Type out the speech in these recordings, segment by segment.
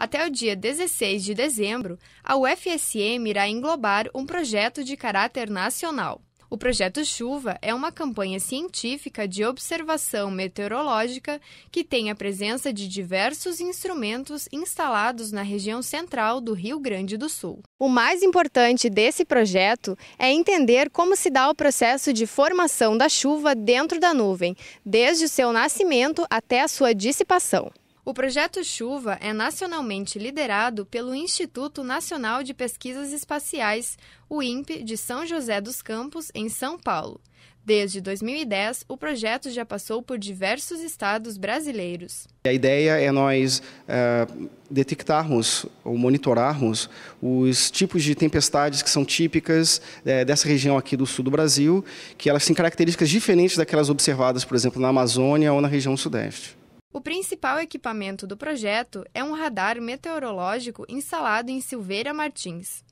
Até o dia 16 de dezembro, a UFSM irá englobar um projeto de caráter nacional. O projeto Chuva é uma campanha científica de observação meteorológica que tem a presença de diversos instrumentos instalados na região central do Rio Grande do Sul. O mais importante desse projeto é entender como se dá o processo de formação da chuva dentro da nuvem, desde o seu nascimento até a sua dissipação. O projeto Chuva é nacionalmente liderado pelo Instituto Nacional de Pesquisas Espaciais, o INPE, de São José dos Campos, em São Paulo. Desde 2010, o projeto já passou por diversos estados brasileiros. A ideia é nós é, detectarmos ou monitorarmos os tipos de tempestades que são típicas é, dessa região aqui do sul do Brasil, que elas têm características diferentes daquelas observadas, por exemplo, na Amazônia ou na região sudeste. O principal equipamento do projeto é um radar meteorológico instalado em Silveira Martins.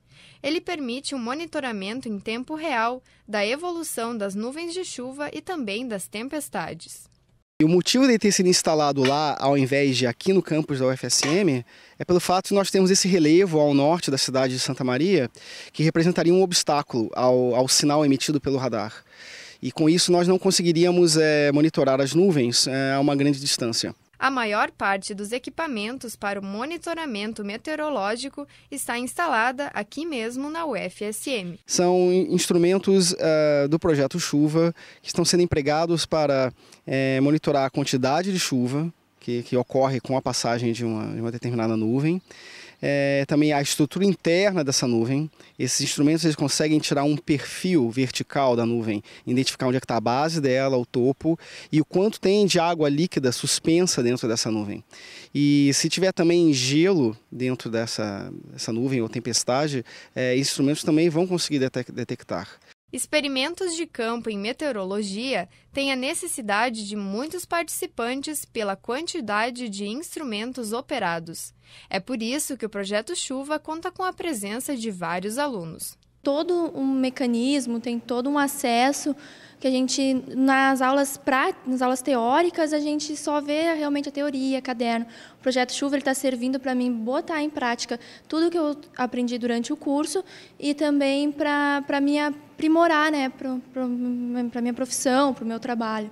Ele permite um monitoramento em tempo real da evolução das nuvens de chuva e também das tempestades. E o motivo de ter sido instalado lá, ao invés de aqui no campus da UFSM, é pelo fato de nós temos esse relevo ao norte da cidade de Santa Maria, que representaria um obstáculo ao, ao sinal emitido pelo radar e com isso nós não conseguiríamos é, monitorar as nuvens é, a uma grande distância. A maior parte dos equipamentos para o monitoramento meteorológico está instalada aqui mesmo na UFSM. São instrumentos uh, do projeto Chuva que estão sendo empregados para uh, monitorar a quantidade de chuva que, que ocorre com a passagem de uma, de uma determinada nuvem é, também a estrutura interna dessa nuvem. Esses instrumentos eles conseguem tirar um perfil vertical da nuvem, identificar onde é está a base dela, o topo e o quanto tem de água líquida suspensa dentro dessa nuvem. E se tiver também gelo dentro dessa, essa nuvem ou tempestade, é, instrumentos também vão conseguir detectar. Experimentos de campo em meteorologia têm a necessidade de muitos participantes pela quantidade de instrumentos operados. É por isso que o projeto Chuva conta com a presença de vários alunos todo um mecanismo, tem todo um acesso que a gente nas aulas práticas, nas aulas teóricas a gente só vê realmente a teoria, caderno. O projeto Chuva está servindo para mim botar em prática tudo que eu aprendi durante o curso e também para para me aprimorar, né, para para minha profissão, para o meu trabalho.